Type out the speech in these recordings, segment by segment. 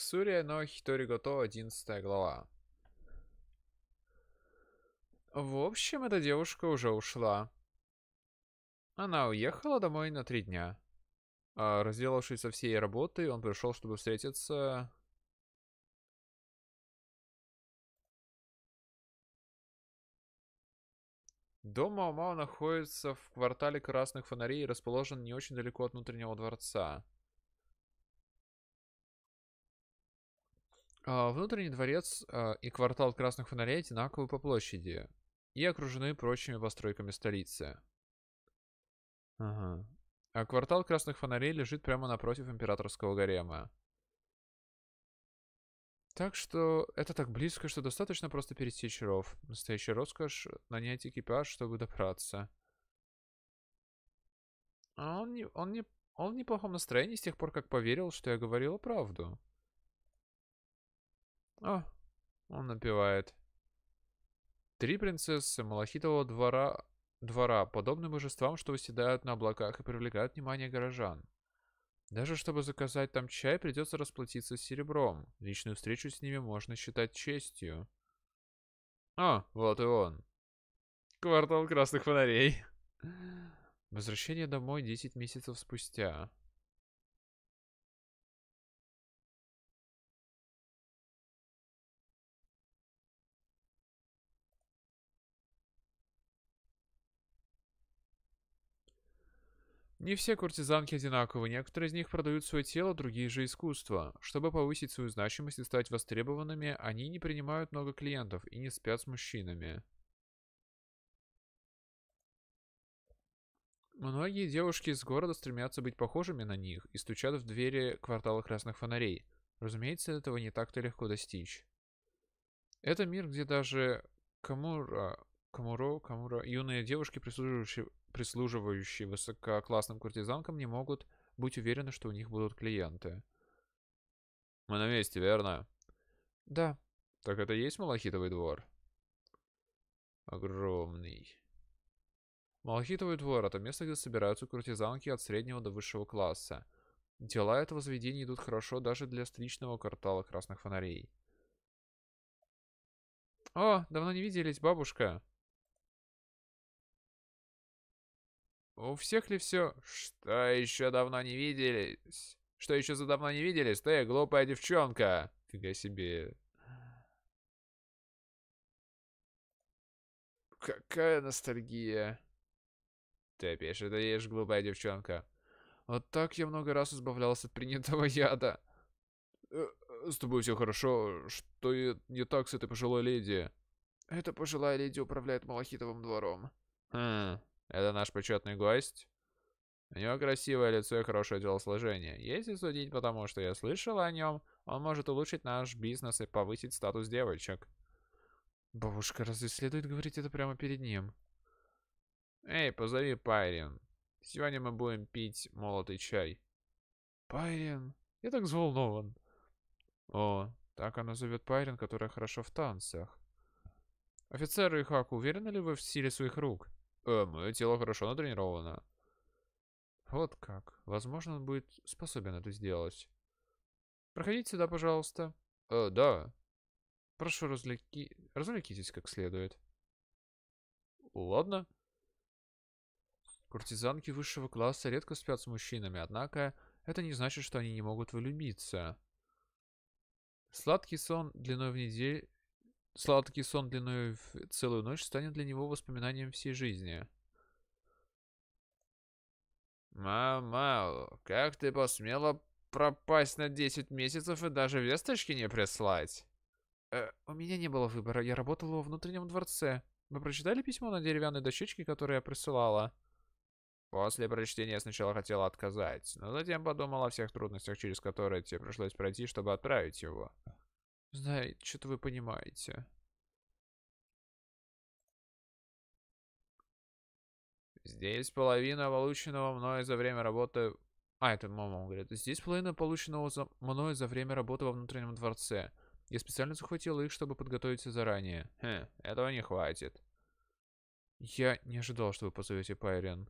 Ксурия, но Хитори Гото, 11 глава. В общем, эта девушка уже ушла. Она уехала домой на три дня. А, разделавшись со всей работой, он пришел, чтобы встретиться... Дом мао находится в квартале красных фонарей и расположен не очень далеко от внутреннего дворца. А, внутренний дворец а, и квартал красных фонарей одинаковы по площади и окружены прочими постройками столицы. Ага. А квартал красных фонарей лежит прямо напротив императорского гарема. Так что это так близко, что достаточно просто пересечь ров. Настоящая роскошь нанять экипаж, чтобы добраться. А он не, он не, он в неплохом настроении с тех пор, как поверил, что я говорила правду. О, а, он напевает. Три принцессы Малахитового двора, двора подобны божествам, что выседают на облаках и привлекают внимание горожан. Даже чтобы заказать там чай, придется расплатиться серебром. Личную встречу с ними можно считать честью. А, вот и он. Квартал красных фонарей. Возвращение домой 10 месяцев спустя. Не все куртизанки одинаковы, некоторые из них продают свое тело, другие же искусство. Чтобы повысить свою значимость и стать востребованными, они не принимают много клиентов и не спят с мужчинами. Многие девушки из города стремятся быть похожими на них и стучат в двери квартала красных фонарей. Разумеется, этого не так-то легко достичь. Это мир, где даже Камура, Камуро, Камура, юные девушки, прислуживающие прислуживающие высококлассным куртизанкам, не могут быть уверены, что у них будут клиенты. Мы на месте, верно? Да. Так это и есть Малахитовый двор? Огромный. Малахитовый двор — это место, где собираются куртизанки от среднего до высшего класса. Дела этого заведения идут хорошо даже для столичного квартала красных фонарей. «О, давно не виделись, бабушка!» У всех ли все? Что еще давно не виделись? Что еще за давно не виделись? Ты глупая девчонка. Фига себе. Какая ностальгия. Ты опять это ешь, глупая девчонка. Вот так я много раз избавлялся от принятого яда. Э, с тобой все хорошо. Что не так с этой пожилой леди? Эта пожилая леди управляет Малахитовым двором. Хм. Это наш почетный гость. У него красивое лицо и хорошее телосложение. Если судить потому что я слышал о нем, он может улучшить наш бизнес и повысить статус девочек. Бабушка, разве следует говорить это прямо перед ним? Эй, позови Пайрин. Сегодня мы будем пить молотый чай. Пайрин? Я так взволнован. О, так она зовет Пайрин, которая хорошо в танцах. Офицер Ихак, уверены ли вы в силе своих рук? Э, мое ну тело хорошо натренировано. Вот как. Возможно, он будет способен это сделать. Проходите сюда, пожалуйста. Э, да. Прошу, развлеки... развлекитесь как следует. Ладно. Куртизанки высшего класса редко спят с мужчинами, однако это не значит, что они не могут влюбиться. Сладкий сон длиной в неделю Сладкий сон длиной в целую ночь станет для него воспоминанием всей жизни. «Мама, как ты посмела пропасть на 10 месяцев и даже весточки не прислать?» э, «У меня не было выбора, я работала во внутреннем дворце. Вы прочитали письмо на деревянной дощечке, которое я присылала?» После прочтения я сначала хотела отказать, но затем подумала о всех трудностях, через которые тебе пришлось пройти, чтобы отправить его. Знаете, что-то вы понимаете. Здесь половина полученного мной за время работы... А, это мама говорит. Здесь половина полученного за... мной за время работы во внутреннем дворце. Я специально захватил их, чтобы подготовиться заранее. Хе, хм, этого не хватит. Я не ожидал, что вы позовете Пайрен.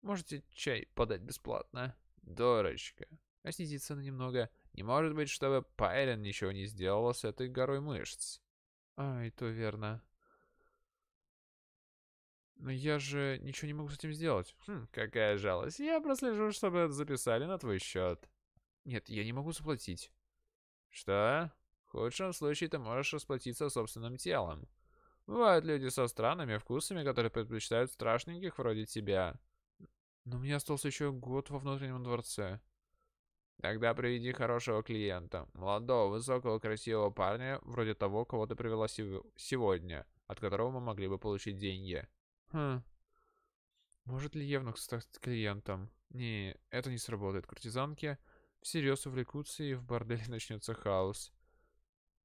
Можете чай подать бесплатно? Дорочка. А снизить цены немного. Не может быть, чтобы Пайрен ничего не сделала с этой горой мышц. Ай, то верно. Но я же ничего не могу с этим сделать. Хм, какая жалость. Я прослежу, чтобы это записали на твой счет. Нет, я не могу заплатить. Что? В худшем случае ты можешь расплатиться собственным телом. Бывают люди со странными вкусами, которые предпочитают страшненьких вроде тебя. Но мне остался еще год во внутреннем дворце. Тогда приведи хорошего клиента. Молодого, высокого, красивого парня, вроде того, кого ты привела сегодня, от которого мы могли бы получить деньги. Хм. Может ли Евнух стать клиентом? Не, это не сработает. Куртизанки всерьез увлекутся и в борделе начнется хаос.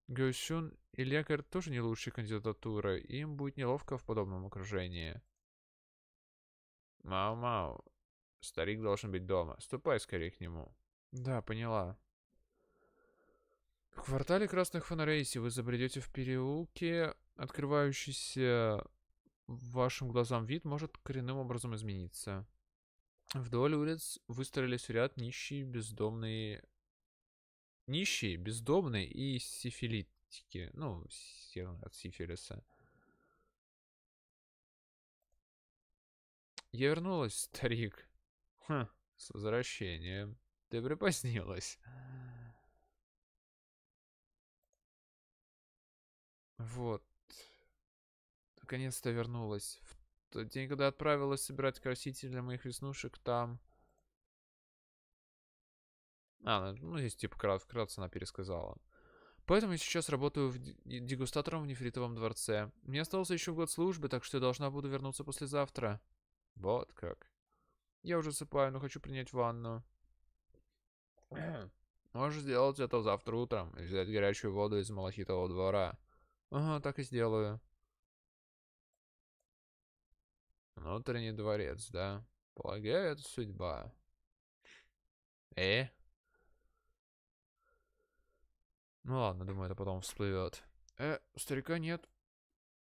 Гюсюн и лекарь тоже не лучшие кандидатуры, и им будет неловко в подобном окружении. Мау-мау, старик должен быть дома. Ступай скорее к нему. Да, поняла. В квартале красных фонарей, если вы забредете в переулке, открывающийся вашим глазам вид может коренным образом измениться. Вдоль улиц выстроились в ряд нищие, бездомные... Нищие, бездомные и сифилитики. Ну, от сифилиса. Я вернулась, старик. Ха, хм, с возвращением. Ты припозднилась. Вот. Наконец-то вернулась. В тот день, когда отправилась собирать краситель для моих веснушек, там... А, ну, ну здесь типа крат, вкратце она пересказала. Поэтому я сейчас работаю в дегустатором в нефритовом дворце. Мне остался еще год службы, так что я должна буду вернуться послезавтра. Вот как. Я уже засыпаю, но хочу принять ванну. Можешь сделать это завтра утром и взять горячую воду из малахитового двора. Ага, так и сделаю. Внутренний дворец, да? Полагаю, это судьба. Э? Ну ладно, думаю, это потом всплывет. Э, старика нет.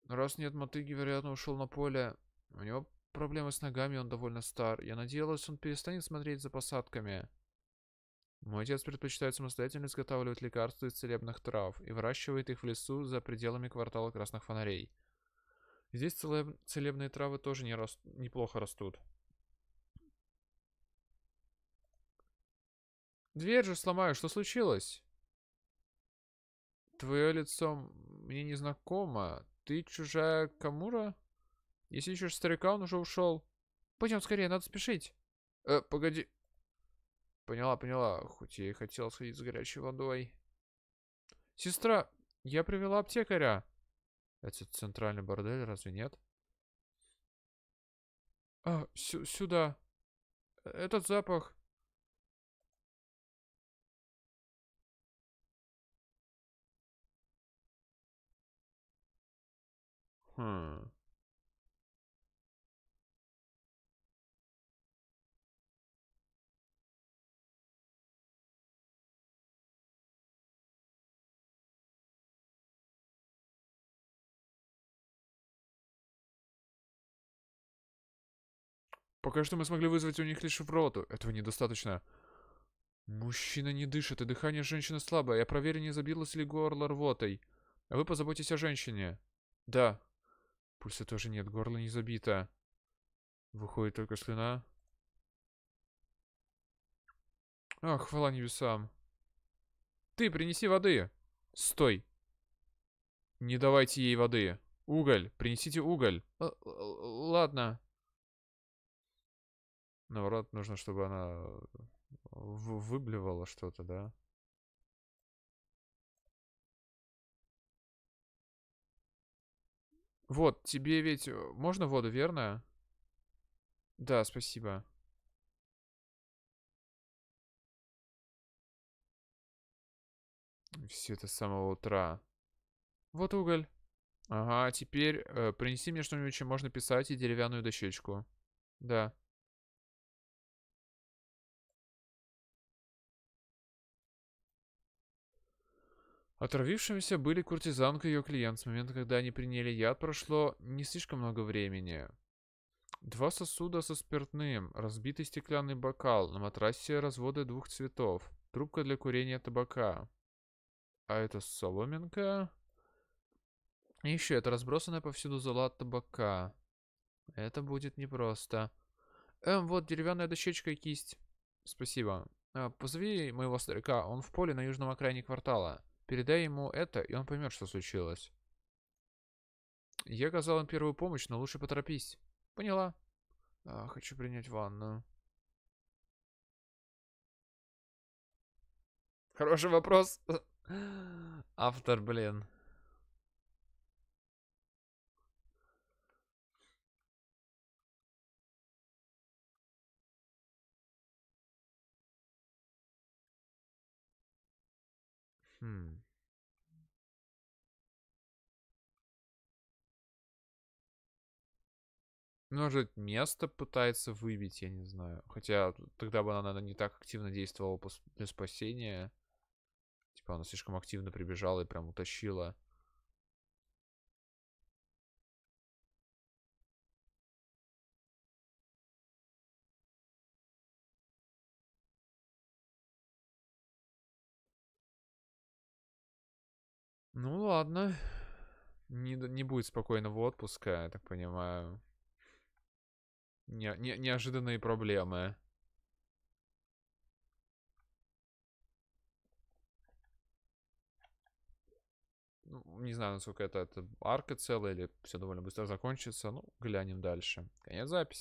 Раз нет, мотыги, вероятно, ушел на поле. У него проблемы с ногами, он довольно стар. Я надеялась, он перестанет смотреть за посадками. Мой отец предпочитает самостоятельно изготавливать лекарства из целебных трав и выращивает их в лесу за пределами квартала красных фонарей. Здесь целеб... целебные травы тоже не рас... неплохо растут. Дверь же сломаю, что случилось? Твое лицо мне незнакомо. Ты чужая Камура? Если ищешь старика, он уже ушел. Пойдем скорее, надо спешить. Э, погоди. Поняла, поняла, хоть я и хотел сходить с горячей водой. Сестра, я привела аптекаря. Это центральный бордель, разве нет? А, сюда. Этот запах. Хм. Пока что мы смогли вызвать у них лишь роту. Этого недостаточно. Мужчина не дышит, и дыхание женщины слабое. Я проверю, не забилось ли горло рвотой. А вы позаботитесь о женщине. Да. Пульса тоже нет, горло не забито. Выходит только слюна. Ах, хвала небесам. Ты принеси воды. Стой. Не давайте ей воды. Уголь. Принесите уголь. Л ладно. Но нужно, чтобы она выблевала что-то, да? Вот, тебе ведь... Э, можно воду, верно? Да, спасибо. Все это с самого утра. Вот уголь. Ага, теперь э, принеси мне что-нибудь, чем можно писать, и деревянную дощечку. Да. Отравившимися были куртизанка и ее клиент. С момента, когда они приняли яд, прошло не слишком много времени. Два сосуда со спиртным, разбитый стеклянный бокал, на матрасе разводы двух цветов, трубка для курения табака. А это соломинка? И еще это разбросанная повсюду зола от табака. Это будет непросто. Эм, вот деревянная дощечка и кисть. Спасибо. А, позови моего старика, он в поле на южном окраине квартала. Передай ему это, и он поймет, что случилось. Я оказал им первую помощь, но лучше поторопись. Поняла. А, хочу принять ванну. Хороший вопрос. Автор, блин. Хм. Ну, может, место пытается выбить, я не знаю. Хотя тогда бы она, наверное, не так активно действовала после спасения. Типа она слишком активно прибежала и прям утащила. Ну ладно. Не, не будет спокойного отпуска, я так понимаю. Не, не, неожиданные проблемы. Ну, не знаю, насколько это, это арка целая или все довольно быстро закончится. Ну, глянем дальше. Конец записи.